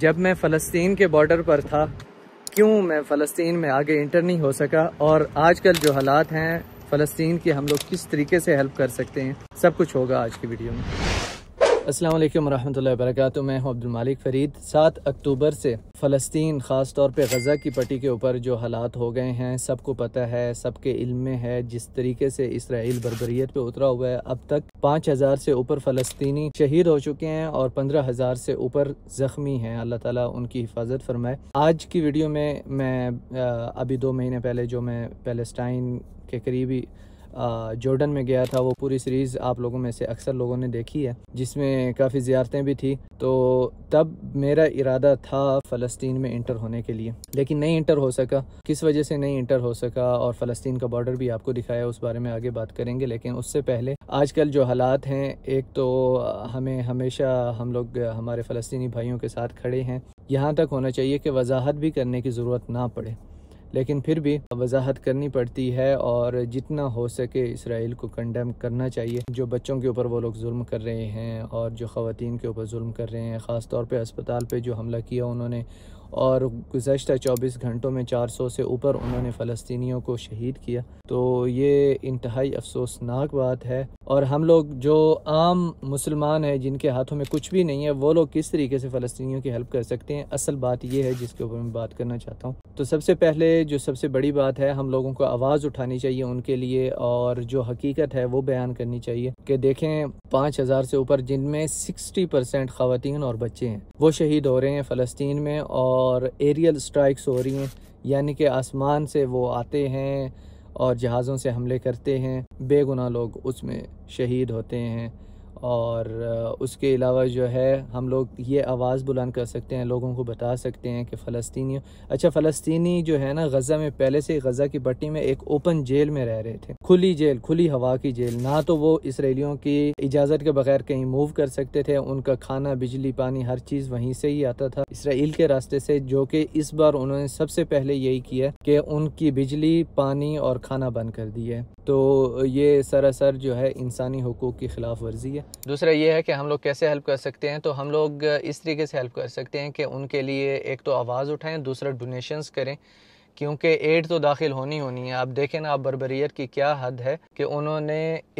जब मैं फ़लस्तीन के बॉर्डर पर था क्यों मैं फ़लस्तीन में आगे इंटर नहीं हो सका और आजकल जो हालात हैं फ़लस्तीन की हम लोग किस तरीके से हेल्प कर सकते हैं सब कुछ होगा आज की वीडियो में असलम वरहमल वर्क मैं हूँ अब्दुल मालिक फ़रीद सात अक्टूबर से फ़लस्तीन ख़ास तौर पे गज़ा की पट्टी के ऊपर जो हालात हो गए हैं सबको पता है सबके इल्म में है जिस तरीके से इसराइल बरबरीत पे उतरा हुआ है अब तक पाँच हज़ार से ऊपर फ़लस्तनी शहीद हो चुके हैं और पंद्रह हज़ार से ऊपर ज़ख्मी हैं अल्लाह ताला उनकी हिफाजत फरमाए आज की वीडियो में मैं अभी दो महीने पहले जो मैं पैलेस्टाइन के करीबी जॉर्डन में गया था वो पूरी सीरीज़ आप लोगों में से अक्सर लोगों ने देखी है जिसमें काफ़ी ज़्यारतें भी थी तो तब मेरा इरादा था फ़लस्तीन में इंटर होने के लिए लेकिन नहीं इंटर हो सका किस वजह से नहीं इंटर हो सका और फ़लस्तीन का बॉर्डर भी आपको दिखाया उस बारे में आगे बात करेंगे लेकिन उससे पहले आजकल जो हालात हैं एक तो हमें हमेशा हम लोग हमारे फ़लस्तनी भाइयों के साथ खड़े हैं यहाँ तक होना चाहिए कि वजाहत भी करने की ज़रूरत ना पड़े लेकिन फिर भी वजाहत करनी पड़ती है और जितना हो सके इसराइल को कंडेम करना चाहिए जो बच्चों के ऊपर वो लोग जुल्म कर रहे हैं और जो ख़वान के ऊपर जुल्म कर रहे हैं ख़ास तौर पर अस्पताल पर जो हमला किया उन्होंने और गुज्त चौबीस घंटों में चार सौ से ऊपर उन्होंने फ़लस्तियों को शहीद किया तो ये इंतहाई अफसोसनाक बात है और हम लोग जो आम मुसलमान हैं जिनके हाथों में कुछ भी नहीं है वो लोग किस तरीके से फ़लस्तियों की हेल्प कर सकते हैं असल बात यह है जिसके ऊपर मैं बात करना चाहता हूँ तो सबसे पहले जो सबसे बड़ी बात है हम लोगों को आवाज़ उठानी चाहिए उनके लिए और जो हकीकत है वो बयान करनी चाहिए कि देखें पाँच हज़ार से ऊपर जिनमें सिक्सटी परसेंट खातन और बच्चे हैं वो शहीद हो रहे हैं फ़लस्तीन में और और एरियल स्ट्राइक्स हो रही हैं यानी कि आसमान से वो आते हैं और जहाज़ों से हमले करते हैं बेगुनाह लोग उसमें शहीद होते हैं और उसके अलावा जो है हम लोग ये आवाज़ बुलंद कर सकते हैं लोगों को बता सकते हैं कि फ़लस्तनी अच्छा फ़लस्तनी जो है ना गज़ा में पहले से गज़ा की पट्टी में एक ओपन जेल में रह रहे थे खुली जेल खुली हवा की जेल ना तो वो इसराइलियों की इजाज़त के बगैर कहीं मूव कर सकते थे उनका खाना बिजली पानी हर चीज़ वहीं से ही आता था इसराइल के रास्ते से जो कि इस बार उन्होंने सबसे पहले यही किया कि उनकी बिजली पानी और खाना बंद कर दिया तो ये सरासर जो है इंसानी हकूक़ की खिलाफ वर्जी है दूसरा ये है कि हम लोग कैसे हेल्प कर सकते हैं तो हम लोग इस तरीके से हेल्प कर सकते हैं कि उनके लिए एक तो आवाज़ उठाएं दूसरा डोनेशंस करें क्योंकि एड तो दाखिल होनी होनी है आप देखें ना आप बरबरीत की क्या हद है कि उन्होंने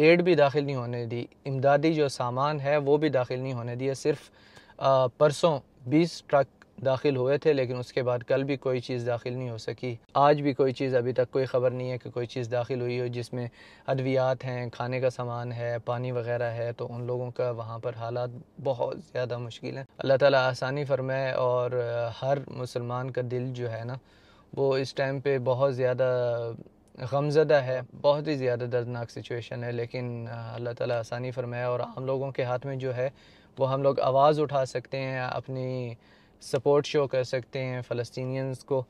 एड भी दाखिल नहीं होने दी इमदादी जो सामान है वो भी दाखिल नहीं होने दिया सिर्फ परसों बीस ट्रक दाखिल हुए थे लेकिन उसके बाद कल भी कोई चीज़ दाखिल नहीं हो सकी आज भी कोई चीज़ अभी तक कोई ख़बर नहीं है कि कोई चीज़ दाखिल हुई हो जिसमें अद्वियात हैं खाने का सामान है पानी वगैरह है तो उन लोगों का वहाँ पर हालात बहुत ज़्यादा मुश्किल है अल्लाह ताला आसानी फरमाए और हर मुसलमान का दिल जो है ना वो इस टाइम पर बहुत ज़्यादा गमजदा है बहुत ही ज़्यादा दर्दनाक सिचुएशन है लेकिन अल्लाह ताला आसानी फरमाए और आम लोगों के हाथ में जो है वो हम लोग आवाज़ उठा सकते हैं अपनी सपोर्ट शो कर सकते हैं फ़लस्तनीस को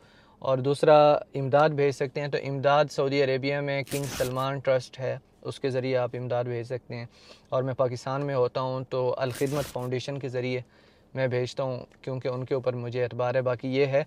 और दूसरा इमदाद भेज सकते हैं तो इमदाद सऊदी अरेबिया में किंग सलमान ट्रस्ट है उसके ज़रिए आप इमदाद भेज सकते हैं और मैं पाकिस्तान में होता हूँ तो अलखदमत फाउंडेशन के ज़रिए मैं भेजता हूँ क्योंकि उनके ऊपर मुझे अतबार है बाकी ये है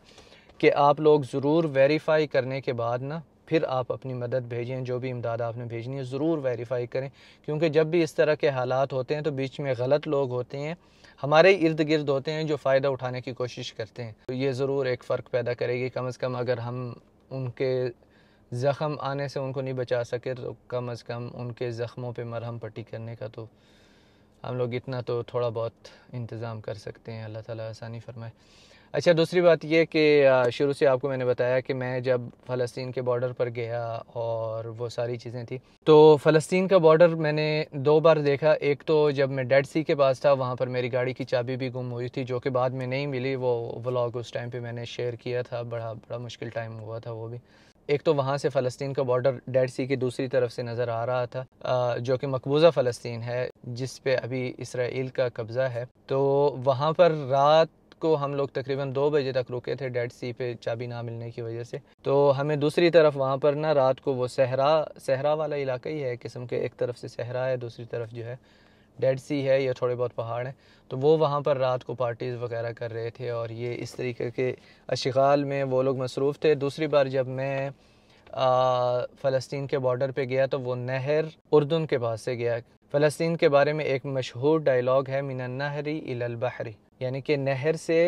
कि आप लोग ज़रूर वेरीफाई करने के बाद ना फिर आप अपनी मदद भेजें जो भी इमदाद आपने भेजनी है ज़रूर वेरीफाई करें क्योंकि जब भी इस तरह के हालात होते हैं तो बीच में गलत लोग होते हैं हमारे इर्द गिर्द होते हैं जो फ़ायदा उठाने की कोशिश करते हैं तो ये ज़रूर एक फ़र्क पैदा करेगी कम अज़ कम अगर हम उनके ज़ख़म आने से उनको नहीं बचा सके तो कम अज़ कम उनके ज़ख़मों पर मरहम पट्टी करने का तो हम लोग इतना तो थोड़ा बहुत इंतज़ाम कर सकते हैं अल्लाह ताला आसानी फरमाए अच्छा दूसरी बात यह कि शुरू से आपको मैंने बताया कि मैं जब फ़लस्तीन के बॉर्डर पर गया और वो सारी चीज़ें थी तो फ़लस्तीन का बॉर्डर मैंने दो बार देखा एक तो जब मैं डेड सी के पास था वहाँ पर मेरी गाड़ी की चाबी भी गुम हुई थी जो कि बाद में नहीं मिली वो व्लॉग उस टाइम पे मैंने शेयर किया था बड़ा बड़ा मुश्किल टाइम हुआ था वो भी एक तो वहाँ से फ़लस्तीन का बॉर्डर डेड सी की दूसरी तरफ से नज़र आ रहा था जो कि मकबूजा फ़लस्तीन है जिस पे अभी इसराइल का कब्ज़ा है तो वहाँ पर रात को हम लोग तकरीबन दो बजे तक रुके थे डेड सी पे चाबी ना मिलने की वजह से तो हमें दूसरी तरफ वहाँ पर ना रात को वो सहरा सहरा वाला इलाका ही है किस्म के एक तरफ से सहरा है दूसरी तरफ जो है डेड सी है या थोड़े बहुत पहाड़ हैं तो वो वहाँ पर रात को पार्टीज़ वगैरह कर रहे थे और ये इस तरीके के अशाल में वो लोग मसरूफ़ थे दूसरी बार जब मैं फ़लस्तीन के बॉर्डर पे गया तो वो नहर उर्दन के पास से गया फ़लस्तीन के बारे में एक मशहूर डायलॉग है मिन नहरी इलबहरी यानी कि नहर से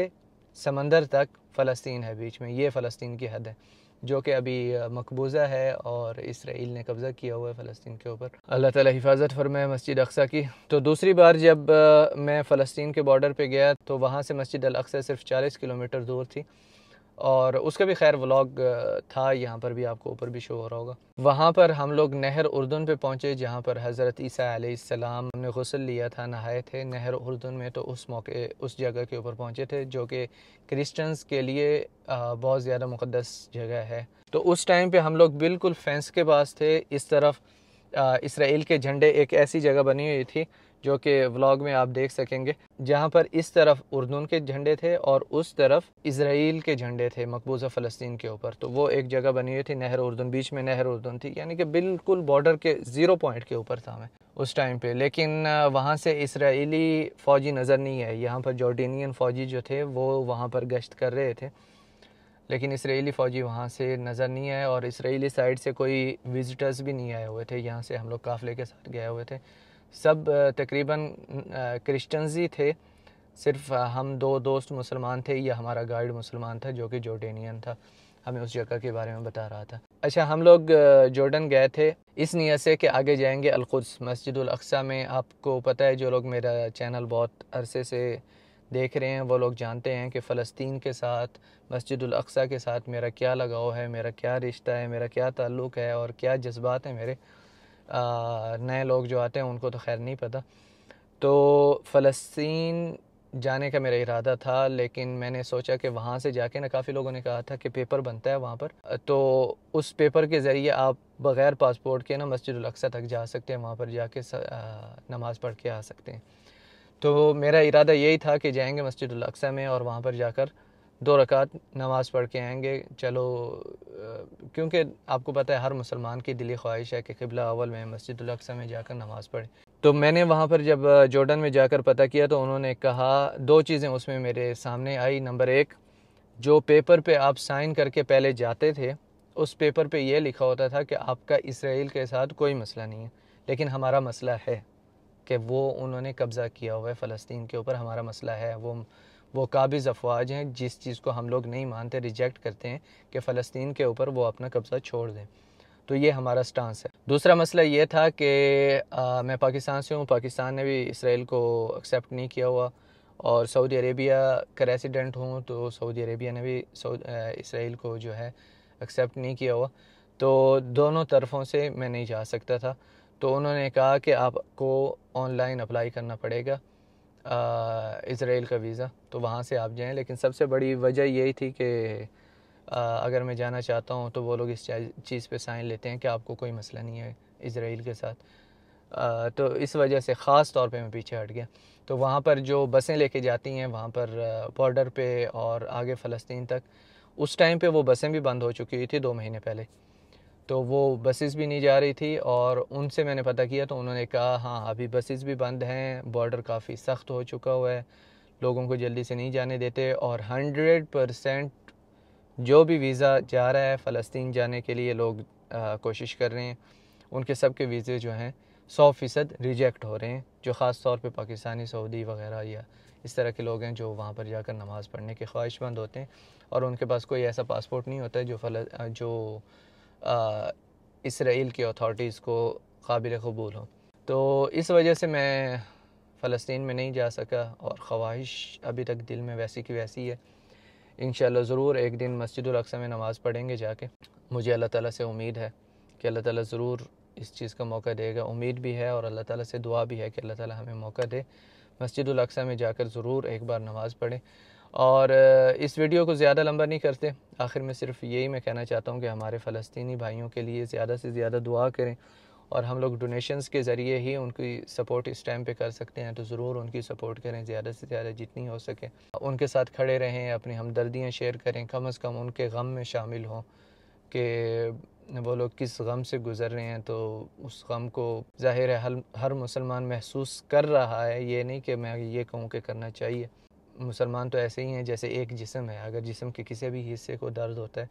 समंदर तक फ़लस्तीन है बीच में ये फ़लस्तीन की हद है जो कि अभी मकबूजा है और इसराइल ने कब्ज़ा किया हुआ है फ़लस्तीन के ऊपर अल्लाह ताला हिफाजत फरमाए मस्जिद अक्सा की तो दूसरी बार जब मैं फ़लस्तीन के बॉर्डर पे गया तो वहाँ से मस्जिद अक्सा सिर्फ चालीस किलोमीटर दूर थी और उसका भी खैर व्लॉग था यहाँ पर भी आपको ऊपर भी शो हो रहा होगा वहाँ पर हम लोग नहर उर्दन पे पहुँचे जहाँ पर हज़रत ईसा आसमाम ने गसल लिया था नहाए थे नहर उर्दन में तो उस मौके उस जगह के ऊपर पहुँचे थे जो कि क्रिश्चियंस के लिए बहुत ज़्यादा मुकदस जगह है तो उस टाइम पर हम लोग बिल्कुल फेंस के पास थे इस तरफ इसराइल के झंडे एक ऐसी जगह बनी हुई थी जो कि व्लॉग में आप देख सकेंगे जहाँ पर इस तरफ उर्दून के झंडे थे और उस तरफ इसराइल के झंडे थे मकबूजा फ़लस्तीन के ऊपर तो वो एक जगह बनी हुई थी नहर उर्दून बीच में नहर उर्दून थी यानी कि बिल्कुल बॉर्डर के ज़ीरो पॉइंट के ऊपर था मैं उस टाइम पे लेकिन वहाँ से इसराइली फ़ौजी नज़र नहीं आए यहाँ पर जॉर्डीनियन फ़ौजी जो थे वो वहाँ पर गश्त कर रहे थे लेकिन इसराइली फ़ौजी वहाँ से नज़र नहीं आए और इसराइली साइड से कोई विज़िटर्स भी नहीं आए हुए थे यहाँ से हम लोग काफ़िले के साथ गए हुए थे सब तकरीबन क्रिश्चनज ही थे सिर्फ हम दो दोस्त मुसलमान थे या हमारा गाइड मुसलमान था जो कि जोर्डेनियन था हमें उस जगह के बारे में बता रहा था अच्छा हम लोग जॉर्डन गए थे इस नीयत से कि आगे जाएंगे अलकुद्स मस्जिद अक्सा में आपको पता है जो लोग मेरा चैनल बहुत अरसे से देख रहे हैं वो लोग जानते हैं कि फ़लस्तीन के साथ मस्जिद अक्सा के साथ मेरा क्या लगाव है मेरा क्या रिश्ता है मेरा क्या ताल्लुक़ है और क्या जज्बात हैं मेरे नए लोग जो आते हैं उनको तो खैर नहीं पता तो फ़लस्तीन जाने का मेरा इरादा था लेकिन मैंने सोचा कि वहाँ से जाके ना काफ़ी लोगों ने कहा था कि पेपर बनता है वहाँ पर तो उस पेपर के ज़रिए आप बग़ैर पासपोर्ट के ना मस्जिद अक्सा तक जा सकते हैं वहाँ पर जाके नमाज़ पढ़ के आ सकते हैं तो मेरा इरादा यही था कि जाएंगे मस्जिद अक्सा में और वहाँ पर जाकर दो रकात नमाज़ पढ़ के आएंगे चलो क्योंकि आपको पता है हर मुसलमान की दिली ख्वाहिश है कि किबला अवल में मस्जिद अक्सा में जाकर नमाज़ पढ़े तो मैंने वहाँ पर जब जॉर्डन में जाकर पता किया तो उन्होंने कहा दो चीज़ें उसमें मेरे सामने आई नंबर एक जो पेपर पे आप साइन करके पहले जाते थे उस पेपर पे यह लिखा होता था कि आपका इसराइल के साथ कोई मसला नहीं है लेकिन हमारा मसला है कि वो उन्होंने कब्ज़ा किया हुआ है फ़लस्तीन के ऊपर हमारा मसला है वो वो काबिज़ अफवाज हैं जिस चीज़ को हम लोग नहीं मानते रिजेक्ट करते हैं कि फ़लस्तीन के ऊपर वो अपना कब्ज़ा छोड़ दें तो ये हमारा स्टांस है दूसरा मसला ये था कि मैं पाकिस्तान से हूँ पाकिस्तान ने भी इसराइल को एक्सेप्ट नहीं किया हुआ और सऊदी अरेबिया का रेसिडेंट हूँ तो सऊदी अरेबिया ने भी इसराइल को जो है एक्सेप्ट नहीं किया हुआ तो दोनों तरफों से मैं नहीं जा सकता था तो उन्होंने कहा कि आपको ऑनलाइन अप्लाई करना पड़ेगा इसराइल का वीज़ा तो वहाँ से आप जाएँ लेकिन सबसे बड़ी वजह यही थी कि अगर मैं जाना चाहता हूँ तो वो लोग इस चीज़ पे साइन लेते हैं कि आपको कोई मसला नहीं है इसराइल के साथ आ, तो इस वजह से ख़ास तौर पे मैं पीछे हट गया तो वहाँ पर जो बसें लेके जाती हैं वहाँ पर बॉर्डर पे और आगे फ़लस्तीन तक उस टाइम पे वो बसें भी बंद हो चुकी थी दो महीने पहले तो वो बसेस भी नहीं जा रही थी और उनसे मैंने पता किया तो उन्होंने कहा हाँ अभी बसेस भी बंद हैं बॉर्डर काफ़ी सख्त हो चुका हुआ है लोगों को जल्दी से नहीं जाने देते और हंड्रेड परसेंट जो भी वीज़ा जा रहा है फ़लस्तीन जाने के लिए लोग आ, कोशिश कर रहे हैं उनके सब के वीज़े जो हैं सौ फ़ीसद रिजेक्ट हो रहे हैं जो ख़ास तौर पर पाकिस्तानी सऊदी वगैरह या इस तरह के लोग हैं जो वहाँ पर जाकर नमाज़ पढ़ने के ख्वाहिशमंद होते हैं और उनके पास कोई ऐसा पासपोर्ट नहीं होता है जो फल जो इसराइल की अथॉरिटीज़ को काबिल कबूल हों तो इस वजह से मैं फ़लस्तीन में नहीं जा सका और ख्वाहिश अभी तक दिल में वैसी की वैसी है इन ज़रूर एक दिन अक्सा में नमाज़ पढ़ेंगे जाके मुझे अल्लाह ताला से उम्मीद है कि अल्लाह ताला ज़रूर इस चीज़ का मौका देगा उम्मीद भी है और अल्लाह ताला से दुआ भी है कि अल्लाह ताला हमें मौका दे अक्सा में जाकर ज़रूर एक बार नमाज़ पढ़ें और इस वीडियो को ज़्यादा लंबा नहीं करते आखिर में सिर्फ यही मैं कहना चाहता हूँ कि हमारे फ़लस्तनी भाइयों के लिए ज़्यादा से ज़्यादा दुआ करें और हम लोग डोनेशंस के ज़रिए ही उनकी सपोर्ट इस टाइम पे कर सकते हैं तो ज़रूर उनकी सपोर्ट करें ज़्यादा से ज़्यादा जितनी हो सके उनके साथ खड़े रहें अपनी हमदर्दियाँ शेयर करें कम अज़ कम उनके गम में शामिल हों कि वो लोग किस गम से गुज़र रहे हैं तो उस गम को ज़ाहिर है हर, हर मुसलमान महसूस कर रहा है ये नहीं कि मैं ये कहूँ कि करना चाहिए मुसलमान तो ऐसे ही हैं जैसे एक जिसम है अगर जिसम के किसी भी हिस्से को दर्द होता है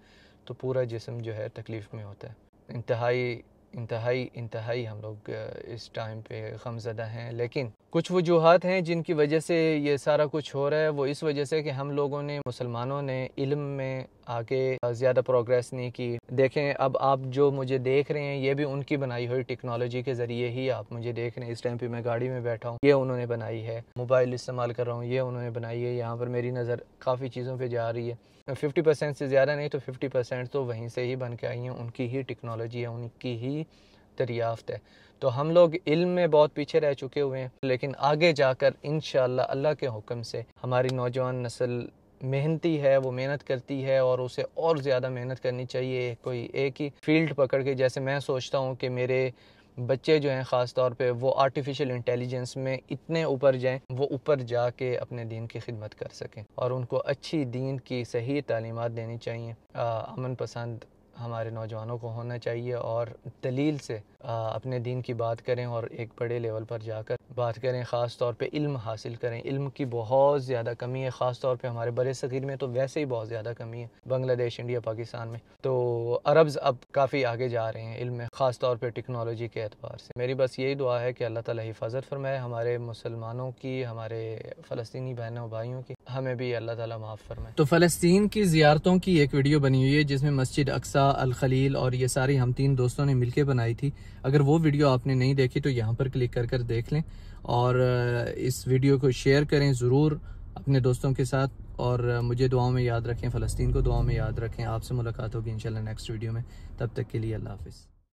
तो पूरा जिसम जो है तकलीफ़ में होता है इंतहाई इंतहाई इंतहाई हम लोग इस टाइम पे गमजदा हैं लेकिन कुछ वजूहत हैं जिनकी वजह से ये सारा कुछ हो रहा है वो इस वजह से कि हम लोगों ने मुसलमानों ने इल्म में आके ज़्यादा प्रोग्रेस नहीं की देखें अब आप जो मुझे देख रहे हैं ये भी उनकी बनाई हुई टेक्नोलॉजी के ज़रिए ही आप मुझे देख रहे हैं इस टाइम पे मैं गाड़ी में बैठा हूँ ये उन्होंने बनाई है मोबाइल इस्तेमाल कर रहा हूँ ये उन्होंने बनाई है यहाँ पर मेरी नज़र काफ़ी चीज़ों पर जा रही है फिफ्टी परसेंट से ज़्यादा नहीं तो फिफ्टी परसेंट तो वहीं से ही बन के आई हैं उनकी ही टेक्नोलॉजी है उनकी ही दरियाफ्त है तो हम लोग इल्म में बहुत पीछे रह चुके हुए हैं लेकिन आगे जाकर इन अल्लाह के हुक्म से हमारी नौजवान नस्ल मेहनती है वो मेहनत करती है और उसे और ज़्यादा मेहनत करनी चाहिए कोई एक ही फील्ड पकड़ के जैसे मैं सोचता हूँ कि मेरे बच्चे जो हैं ख़ास तौर पे वो आर्टिफिशियल इंटेलिजेंस में इतने ऊपर जाएं वो ऊपर जा के अपने दीन की खिदमत कर सकें और उनको अच्छी दीन की सही तालीमत देनी चाहिए आ, अमन पसंद हमारे नौजवानों को होना चाहिए और दलील से अपने दीन की बात करें और एक बड़े लेवल पर जाकर बात करें ख़ास तौर पे इल्म हासिल करें इल्म की बहुत ज़्यादा कमी है ख़ास तौर पे हमारे बड़े सग़ीर में तो वैसे ही बहुत ज़्यादा कमी है बांग्लादेश इंडिया पाकिस्तान में तो अरब्स अब काफ़ी आगे जा रहे हैं इल्म में ख़ास तौर पर टेक्नोलॉजी के एतबार से मेरी बस यही दुआ है कि अल्लाह ताली हिफाजत फरमाए हमारे मुसलमानों की हमारे फ़लस्तनी बहनों भाइयों की हमें भी अल्लाह ताला माफ़ फरमाए तो फ़लस्तीन की ज़ियारतों की एक वीडियो बनी हुई है जिसमें मस्जिद अक्सा अल खलील और ये सारी हम तीन दोस्तों ने मिलकर बनाई थी अगर वो वीडियो आपने नहीं देखी तो यहाँ पर क्लिक कर कर देख लें और इस वीडियो को शेयर करें ज़रूर अपने दोस्तों के साथ और मुझे दुआओं में याद रखें फ़लस्तीन को दुआओं में याद रखें आपसे मुलाकात होगी इंशाल्लाह नेक्स्ट वीडियो में तब तक के लिए अल्लाह हाफिज़